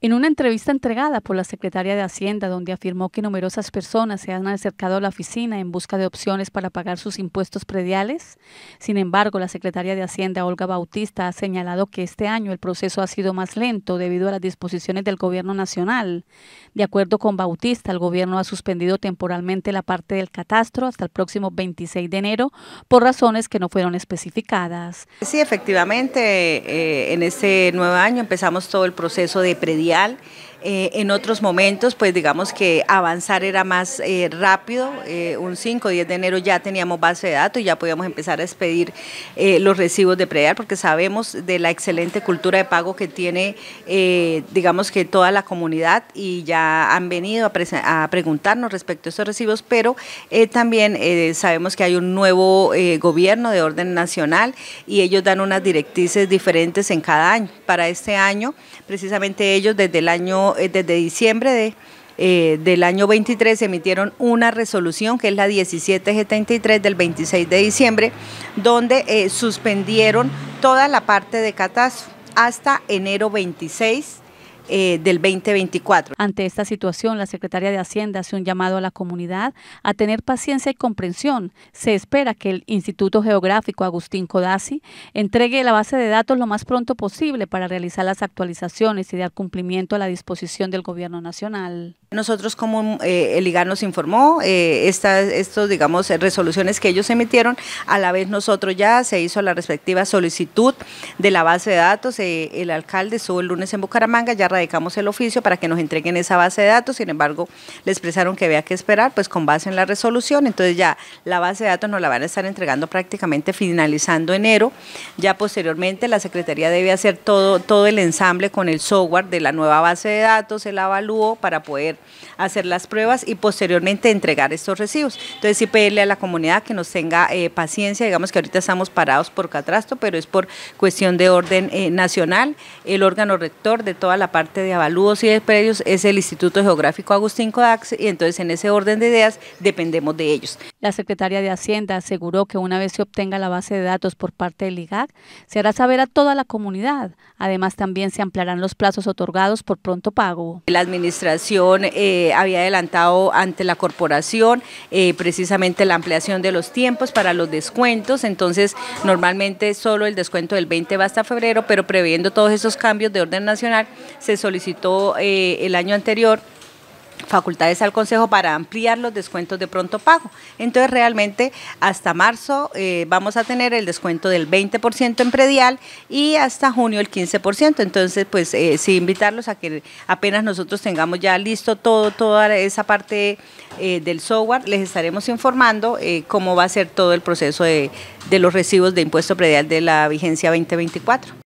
En una entrevista entregada por la secretaria de Hacienda, donde afirmó que numerosas personas se han acercado a la oficina en busca de opciones para pagar sus impuestos prediales, sin embargo, la secretaria de Hacienda, Olga Bautista, ha señalado que este año el proceso ha sido más lento debido a las disposiciones del Gobierno Nacional. De acuerdo con Bautista, el Gobierno ha suspendido temporalmente la parte del catastro hasta el próximo 26 de enero por razones que no fueron especificadas. Sí, efectivamente, eh, en este nuevo año empezamos todo el proceso de predial Gracias. Eh, en otros momentos, pues digamos que avanzar era más eh, rápido. Eh, un 5 o 10 de enero ya teníamos base de datos y ya podíamos empezar a expedir los recibos de prear porque sabemos de la excelente cultura de pago que tiene, digamos que toda la comunidad y ya han venido a, a preguntarnos respecto a estos recibos, pero también sabemos que hay un nuevo gobierno de orden nacional y ellos dan unas directrices diferentes en cada año. Para este año, precisamente ellos desde el año eh, desde diciembre eh, del año 23 emitieron una resolución que es la 1773 del 26 de diciembre, donde eh, suspendieron toda la parte de Catas hasta enero 26 eh, del 2024. Ante esta situación, la secretaria de Hacienda hace un llamado a la comunidad a tener paciencia y comprensión. Se espera que el Instituto Geográfico Agustín Codazzi entregue la base de datos lo más pronto posible para realizar las actualizaciones y dar cumplimiento a la disposición del Gobierno Nacional. Nosotros como eh, el IGAN nos informó, eh, estas, estos, digamos, eh, resoluciones que ellos emitieron, a la vez nosotros ya se hizo la respectiva solicitud de la base de datos, el alcalde estuvo el lunes en Bucaramanga, ya radicamos el oficio para que nos entreguen esa base de datos, sin embargo, le expresaron que había que esperar, pues con base en la resolución, entonces ya la base de datos nos la van a estar entregando prácticamente finalizando enero, ya posteriormente la Secretaría debe hacer todo, todo el ensamble con el software de la nueva base de datos, el avalúo para poder hacer las pruebas y posteriormente entregar estos recibos. Entonces sí pedirle a la comunidad que nos tenga eh, paciencia, digamos que ahorita estamos parados por catrasto, pero es por cuestión de orden eh, nacional. El órgano rector de toda la parte de avalúos y de predios es el Instituto Geográfico Agustín Codax y entonces en ese orden de ideas dependemos de ellos. La secretaria de Hacienda aseguró que una vez se obtenga la base de datos por parte del IGAC, se hará saber a toda la comunidad. Además, también se ampliarán los plazos otorgados por pronto pago. La administración eh, había adelantado ante la corporación eh, precisamente la ampliación de los tiempos para los descuentos. Entonces, normalmente solo el descuento del 20 va hasta febrero, pero previendo todos esos cambios de orden nacional, se solicitó eh, el año anterior facultades al Consejo para ampliar los descuentos de pronto pago. Entonces, realmente hasta marzo eh, vamos a tener el descuento del 20% en predial y hasta junio el 15%. Entonces, pues eh, sí, invitarlos a que apenas nosotros tengamos ya listo todo, toda esa parte eh, del software, les estaremos informando cómo va a ser todo el proceso de, de los recibos de impuesto predial de la vigencia 2024.